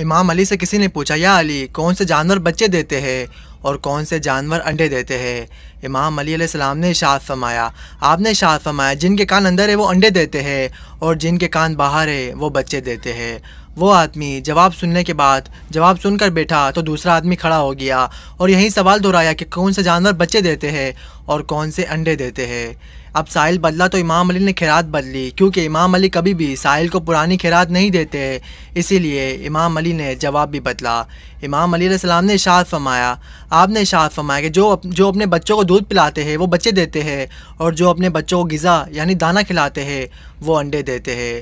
इमाम अली से किसी ने पूछा या अली कौन से जानवर बच्चे देते हैं और कौन से जानवर अंडे देते हैं इमाम अली सलाम ने इशात फरमाया आपने इशात फरमाया जिनके कान अंदर है वो अंडे देते हैं और जिनके कान बाहर है वो बच्चे देते हैं वो आदमी जवाब सुनने के बाद जवाब सुनकर बैठा तो दूसरा आदमी खड़ा हो गया और यही सवाल दोहराया कि कौन से जानवर बच्चे देते हैं और कौन से अंडे देते हैं अब साहिल बदला तो इमाम अली ने खैरात बदली क्योंकि इमाम अली कभी भी साहिल को पुरानी खैरात नहीं देते हैं इसीलिए इमाम अली ने जवाब भी बदला इमाम अली सलाम ने इशात फरमाया आपने इशात फरमाया कि जो जो अपने बच्चों को दूध पिलाते हैं वो बच्चे देते हैं और जो अपने बच्चों को गज़ा यानी दाना खिलाते हैं वो अंडे देते देते हैं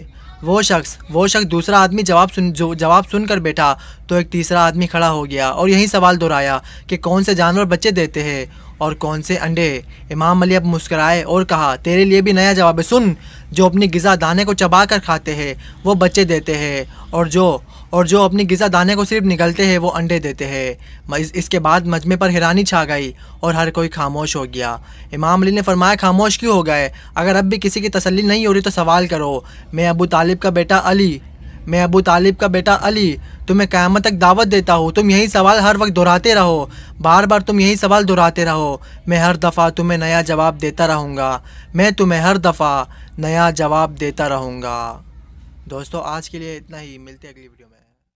वो शख्स वो शख्स दूसरा आदमी जवाब सुन जो जवाब सुनकर बैठा तो एक तीसरा आदमी खड़ा हो गया और यही सवाल दोहराया कि कौन से जानवर बच्चे देते हैं और कौन से अंडे इमाम अली अब मुस्कराए और कहा तेरे लिए भी नया जवाब है सुन जो अपनी गज़ा दाने को चबा कर खाते हैं वो बच्चे देते हैं और जो और जो अपनी गज़ा दाने को सिर्फ निकलते हैं वो अंडे देते हैं इस, इसके बाद मजमे पर हैरानी छा गई और हर कोई खामोश हो गया इमाम अली ने फरमाया खामोश क्यों हो गए अगर अब भी किसी की तसली नहीं हो रही तो सवाल करो मैं अबू तालिब का बेटा अली मैं अबू तालिब का बेटा अली तुम्हें क़्यामत तक दावत देता हूँ तुम यही सवाल हर वक्त दोहराते रहो बार बार तुम यही सवाल दोहराते रहो मैं हर दफ़ा तुम्हें नया जवाब देता रहूँगा मैं तुम्हें हर दफ़ा नया जवाब देता रहूँगा दोस्तों आज के लिए इतना ही मिलते अगली वीडियो में